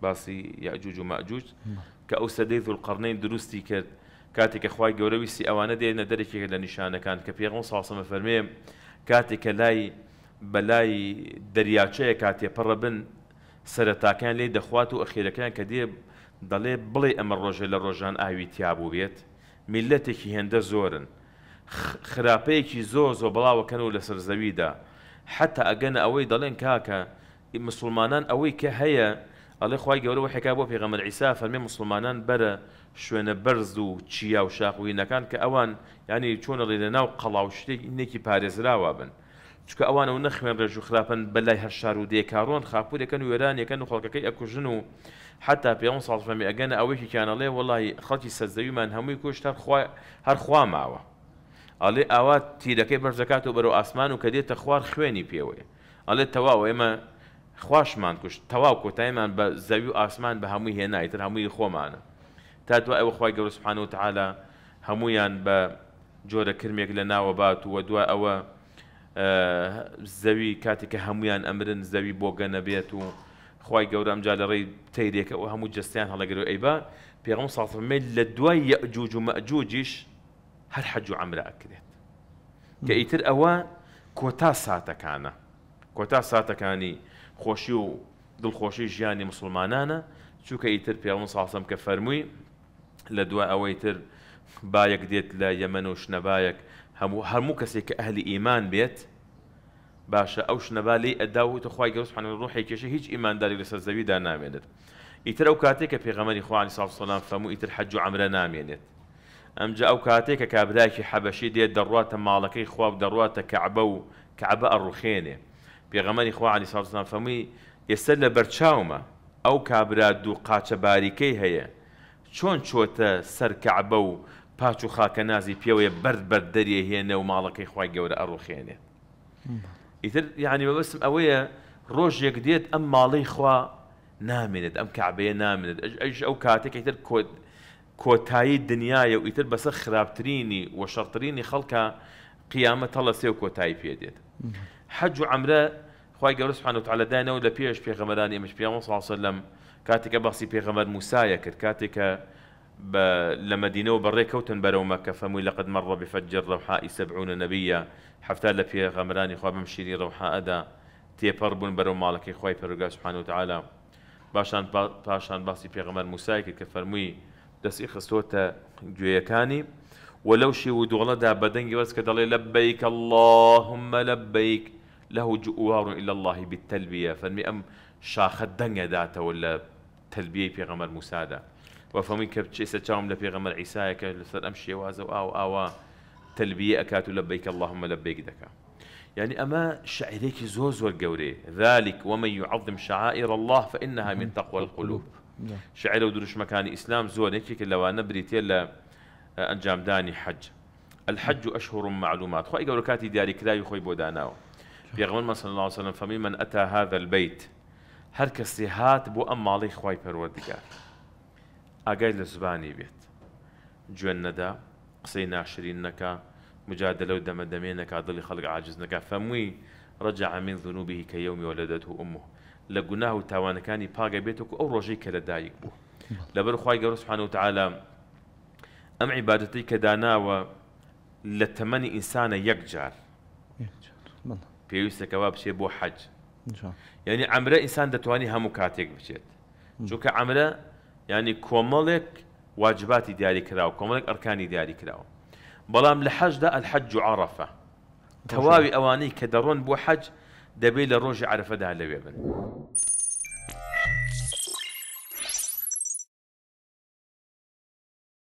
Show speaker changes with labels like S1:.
S1: باسی یاجوج و ماجوج کە ئەو سەدەی ذو القرنین دروستی کرد کاتێکە خخوای گەورەویستی ئەوانە دێنە دەرێکێکە لە نیشانەکان کە پێغم ساسمە فەرمێ کاتێکە لای بەلای دەریاچەیە کاتێ پڕە بن سەرەتاکان لێ دەخوات و ئەخیرەکان کە دێ دەڵێ بڵێ ئەمە ڕۆژێ لە ڕۆژان ئاوی تیابوو بێت میلەتێکی هێندە زۆرن خراپەیەکی زۆر زۆ بڵاوەکەن و لە سەرزەویدا حتا ئەگەن ئەوەی دەڵێن کاکە مسلمانان ئەوەی کە هەیە ئەڵێ خی گەورەوە حێکا بۆ پێغەمەر ئیسا فەرمێ مسلمانان بەرە شوێنە بەرز و چیا و شاخوینەکان کە ئەوان ینی چۆنە ڕێدە ناو قەڵاو شتێک نێکی پارێزراوە بن چکە ئەوان و نەخوێن ڕێژ و خراپن بەلای هەشار و دێکارڕۆن خاپورێکەکەن و وێرانەکەن و خەڵکەکەی ئەکوژن و حتا پێ ساڵ فەمی ئەگەن ئەوەیکی کیانەڵێ وڵی خەڵکی سەزەویمان هەمووی کوشتار هەر خوا ماوە ئەڵێ ئاوا تیرەکەی بەرزەکات و بەرەو ئاسمان و کە دێتە خوار خوێنی پێوەیە ئەڵێ تەواو ئێمە خواشمان کوشت تەواو کۆتایمان بە زەوی و ئاسمان بە هەمووی هێنایتر هەمووی خۆمانە تا دوای ئەوە خی گەور سوحان و تعاالە هەمویان بە جۆرە کرمێک لە ناوە بات و دوای ئەوە زەوی کاتێک کە هەمویان ئەمرن زەوی بۆگە نەبێت و خی گەورەم جا لەڕێی تیرێکە و هەموو جستیان هەڵەگەر و ئەیبا پێغم ساڵفمیل لە دوای یەجووج و مەجووجیش هەر حەج و ئەمرا ئەکرێت کە ئیتر ئەوە کۆتا ساتەکانە کۆتا ساتەکانی خوشي و دڵخۆشی ژیانی مسلمانانە چووکە ئیتر پیاون ساسم کە صاصم كفرموي لدواء ئەوەی تر باەک دێت لە یەمەن و شنەبایەک همو هەموو کەسێک کە ئەهلی ئیمان بێت باشە ئەو شنەبا لی ئەدا و تەخوای گەوس حەن ڕۆحی کێشە هیچ ئیمانداری لەسەر زەویدا نامێنێت ئیتر ئەو کاتێک کە پێغەمەری خوانی ساڵ سەلام فەموو ئیتر حەج و ئەمرە نامێنێت ئەمجا ئەو کاتێک کە کابراکی حەبەشی دێت خواب دروات كعبو و کەعبە پێغەمەری خوالی ساڵزان فەمووی ئێستا لە بەرچاومە ئەو أو كابرا دو باریکەی باريكي هيا چۆتە سەرکەعبە سر كعبو و خاکە نازي بيو برد برد دەریە هيا نو مالكي خخوای گەورە أروخيني ئیتر یعنی بسم ئەوەیە ڕۆژێک يقديت أم مالي خوا نامێنێت ئەم کابەیە نامێنێت ئەش ئەو کاتێک ئیتر کۆت کۆتایی دنیاە و ئیتر بس خراپترینی و شەرترینی خەڵکە قیامەت هەڵەسێ و کۆتایی پێدێت حەج و ئەمرە وتعالى خی گەور سوحان وتعاالە داینەوە لە پێش پێغەمەدان ئێمەش پیاوە ساسە لەم کاتێکە باسی پێغەمەد موسایە کرد کاتێکە لە مدینەوە بەڕێکەوتن بەرەو مەکە فەمووی لە قەت مەڕە بفەجر ڕەوحائی سەبعونە نەبیە هەفتا لە پێغەمەرانی خوا بم شیری ڕەوحائدا تێپەڕ بوون بەرەو ماڵەکەی خی پەرگا سوحان وتعالى باشان پاشان باسی پێغەمەر موسای کرد کە فەرمووی دەستی خستۆتە گوێیەکانی ولەوشی ولو دووڵەدا بەدەنگی دا کە دەڵێ لە بیک اللهم لبيك له جوار إلا الله بالتلبية فالمئة أم الدنيا دنيا داتا ولا تلبية في غمر مسادة وفهمين كيف تشيسة تشاوم لفي غمر عيسى كلسر أمشي وازا آو آو تلبية أكاتو لبيك اللهم لبيك دكا يعني أما شعريك زوز والقوري ذلك ومن يعظم شعائر الله فإنها من تقوى القلوب نعم. شعر ودروش مكان إسلام زون هيك لو أنا بريتيلا أنجام داني حج الحج أشهر معلومات خوي قولكاتي دياري كلاي خوي بوداناو پیغمبر صلى الله عليه وسلم فمن من أتى هذا البيت هر کسی هات بو ام مالی خوای پروردگار اگای لزباني بيت جوان ندا قصينا ناشرين نكا مجادلة ودم دمين نكا ضل خلق عاجز نكا فموي رجع من ذنوبه كيوم ولدته أمه لقناه تاوان كاني باقى بيتك أو رجيك لدايك بو لبر خواهي قرر سبحانه وتعالى أم عبادتي كدانا و لتمني إنسان يكجار بالله پێویستەکەوا بچێت بۆ حەج یعنی ئەمرە ئینسان دەتوانانی هەموو کاتێک بچێت چونکە ئەمرە ینی کۆمەڵێک واجباتی دیاری کراوە کۆمەڵێک ئەرکانی دیاری کراوە بەڵام لە حەجدا ئەلحەج و عرفە تەواوی ئەوانەی کە دەڕۆن بۆ حەج دەبێت لە ڕۆژی عرفەدا لەوێ بن.